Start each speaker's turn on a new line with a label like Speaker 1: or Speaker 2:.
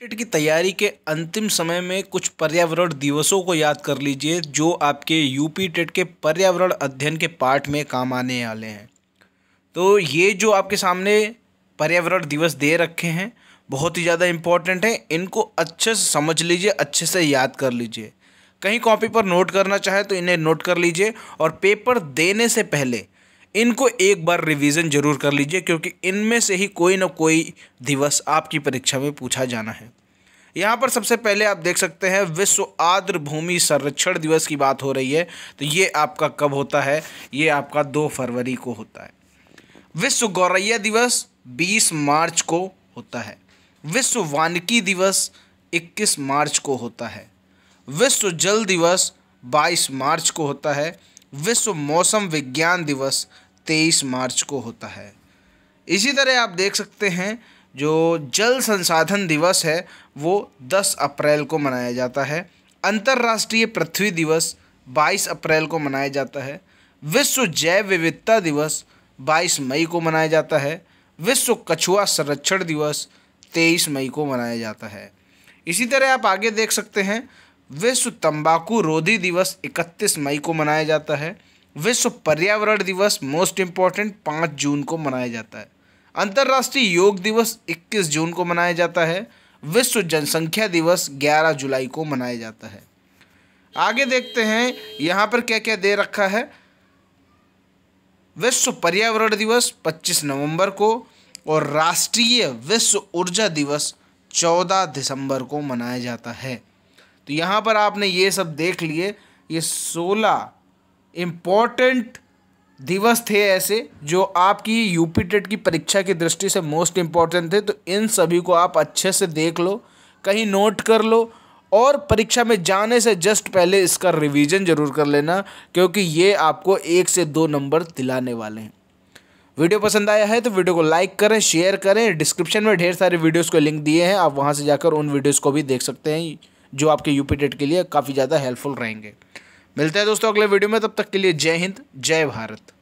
Speaker 1: cricket की तैयारी के अंतिम समय में कुछ पर्यावरण दिवसों को याद कर लीजिए जो आपके यूपी टेट के पर्यावरण अध्ययन के पाठ में काम आने वाले हैं तो ये जो आपके सामने पर्यावरण दिवस दे रखे हैं बहुत ही ज़्यादा इम्पॉर्टेंट हैं इनको अच्छे से समझ लीजिए अच्छे से याद कर लीजिए कहीं कॉपी पर नोट करना चाहे तो इन्हें नोट कर लीजिए और पेपर देने से पहले इनको एक बार रिवीजन जरूर कर लीजिए क्योंकि इनमें से ही कोई ना कोई दिवस आपकी परीक्षा में पूछा जाना है यहाँ पर सबसे पहले आप देख सकते हैं विश्व आर्द्र भूमि संरक्षण दिवस की बात हो रही है तो ये आपका कब होता है ये आपका दो फरवरी को होता है विश्व गौरैया दिवस बीस मार्च को होता है विश्व वानिकी दिवस इक्कीस मार्च को होता है विश्व जल दिवस बाईस मार्च को होता है विश्व मौसम विज्ञान दिवस 23 मार्च को होता है इसी तरह आप देख सकते हैं जो जल संसाधन दिवस है वो 10 अप्रैल को मनाया जाता है अंतर्राष्ट्रीय पृथ्वी दिवस 22 अप्रैल को मनाया जाता है विश्व जैव विविधता दिवस 22 मई को मनाया जाता है विश्व कछुआ संरक्षण दिवस 23 मई को मनाया जाता है इसी तरह आप आगे देख सकते हैं विश्व तंबाकू रोधी दिवस 31 मई को मनाया जाता है विश्व पर्यावरण दिवस मोस्ट इम्पॉर्टेंट 5 जून को मनाया जाता है अंतर्राष्ट्रीय योग दिवस 21 जून को मनाया जाता है विश्व जनसंख्या दिवस 11 जुलाई को मनाया जाता है आगे देखते हैं यहाँ पर क्या क्या दे रखा है विश्व पर्यावरण दिवस 25 नवंबर को और राष्ट्रीय विश्व ऊर्जा दिवस 14 दिसंबर को मनाया जाता है तो यहाँ पर आपने ये सब देख लिए ये सोलह इम्पॉर्टेंट दिवस थे ऐसे जो आपकी यूपी टेट की परीक्षा की दृष्टि से मोस्ट इम्पॉर्टेंट थे तो इन सभी को आप अच्छे से देख लो कहीं नोट कर लो और परीक्षा में जाने से जस्ट पहले इसका रिवीजन जरूर कर लेना क्योंकि ये आपको एक से दो नंबर दिलाने वाले हैं वीडियो पसंद आया है तो वीडियो को लाइक करें शेयर करें डिस्क्रिप्शन में ढेर सारे वीडियोस को लिंक दिए हैं आप वहां से जाकर उन वीडियोस को भी देख सकते हैं जो आपके यूपी डेट के लिए काफ़ी ज़्यादा हेल्पफुल रहेंगे मिलते हैं दोस्तों अगले वीडियो में तब तक के लिए जय हिंद जय भारत